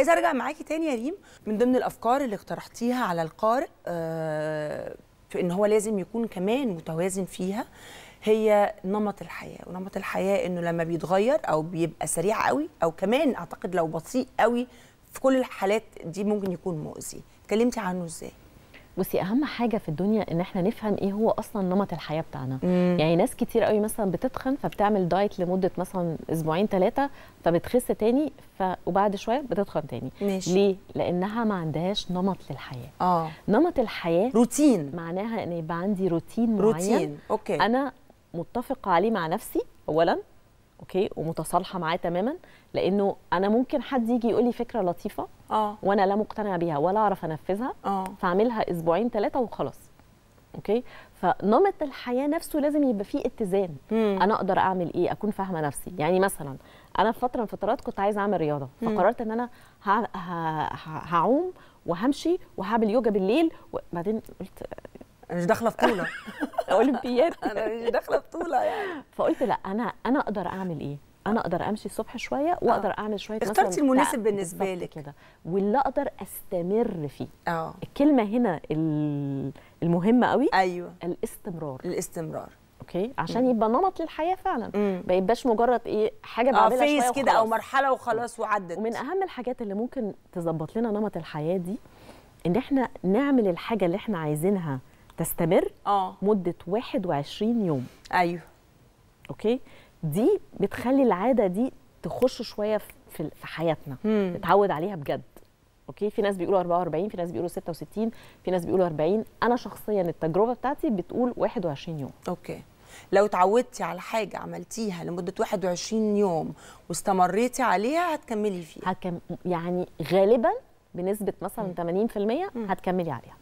عايزه ارجع معاكي تاني يا ريم من ضمن الافكار اللي اقترحتيها على القارئ آه، في ان هو لازم يكون كمان متوازن فيها هي نمط الحياه ونمط الحياه انه لما بيتغير او بيبقى سريع قوي او كمان اعتقد لو بطيء قوي في كل الحالات دي ممكن يكون مؤذي اتكلمتي عنه ازاي بصي اهم حاجه في الدنيا ان احنا نفهم ايه هو اصلا نمط الحياه بتاعنا مم. يعني ناس كتير قوي مثلا بتتخن فبتعمل دايت لمده مثلا اسبوعين ثلاثه فبتخس تاني ف... وبعد شويه بتتخن تاني ماشي. ليه لانها ما عندهاش نمط للحياه اه نمط الحياه روتين معناها ان يبقى عندي روتين معين روتين اوكي انا متفقه عليه مع نفسي اولا اوكي ومتصالحه معاه تماما لانه انا ممكن حد يجي يقول لي فكره لطيفه اه وانا لا مقتنعه بيها ولا اعرف انفذها اه فاعملها اسبوعين ثلاثه وخلاص اوكي فنمط الحياه نفسه لازم يبقى فيه اتزان مم. انا اقدر اعمل ايه اكون فاهمه نفسي يعني مثلا انا في فتره من فترات كنت عايزه اعمل رياضه فقررت ان انا هعوم وهمشي وهعمل يوجا بالليل وبعدين قلت انا مش داخله في طوله اولمبياد انا مش داخله بطوله يعني فقلت لا انا انا اقدر اعمل ايه انا آه. اقدر امشي الصبح شويه واقدر آه. اعمل شويه اخترتي المناسب بالنسبه لك كده واللي اقدر استمر فيه اه الكلمه هنا المهمه قوي ايوه الاستمرار الاستمرار اوكي عشان مم. يبقى نمط للحياه فعلا ما يبقاش مجرد ايه حاجه آه، بعملها آه فيس كده او مرحله وخلاص وعدت ومن اهم الحاجات اللي ممكن تظبط لنا نمط الحياه دي ان احنا نعمل الحاجه اللي احنا عايزينها تستمر اه مده 21 يوم ايوه اوكي دي بتخلي العاده دي تخش شويه في في حياتنا نتعود عليها بجد اوكي في ناس بيقولوا 44 في ناس بيقولوا 66 في ناس بيقولوا 40 انا شخصيا التجربه بتاعتي بتقول 21 يوم اوكي لو اتعودتي على حاجه عملتيها لمده 21 يوم واستمريتي عليها هتكملي فيها هتكم... يعني غالبا بنسبه مثلا 80% هتكملي عليها